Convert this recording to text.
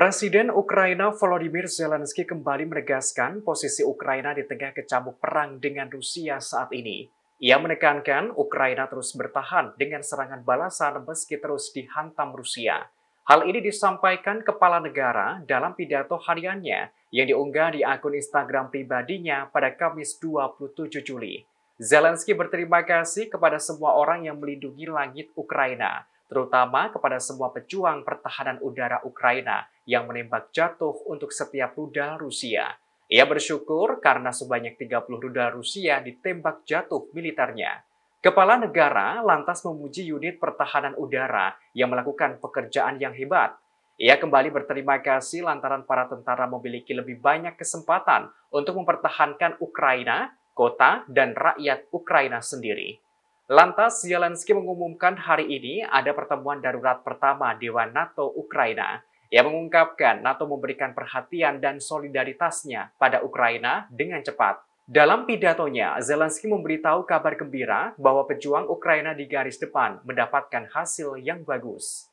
Presiden Ukraina Volodymyr Zelensky kembali menegaskan posisi Ukraina di tengah kecamuk perang dengan Rusia saat ini. Ia menekankan Ukraina terus bertahan dengan serangan balasan meski terus dihantam Rusia. Hal ini disampaikan kepala negara dalam pidato hariannya yang diunggah di akun Instagram pribadinya pada Kamis 27 Juli. Zelensky berterima kasih kepada semua orang yang melindungi langit Ukraina, terutama kepada semua pejuang pertahanan udara Ukraina yang menembak jatuh untuk setiap rudal Rusia. Ia bersyukur karena sebanyak 30 rudal Rusia ditembak jatuh militernya. Kepala negara lantas memuji unit pertahanan udara yang melakukan pekerjaan yang hebat. Ia kembali berterima kasih lantaran para tentara memiliki lebih banyak kesempatan untuk mempertahankan Ukraina, kota, dan rakyat Ukraina sendiri. Lantas, Zelensky mengumumkan hari ini ada pertemuan darurat pertama Dewan NATO Ukraina Ia mengungkapkan NATO memberikan perhatian dan solidaritasnya pada Ukraina dengan cepat. Dalam pidatonya, Zelensky memberitahu kabar gembira bahwa pejuang Ukraina di garis depan mendapatkan hasil yang bagus.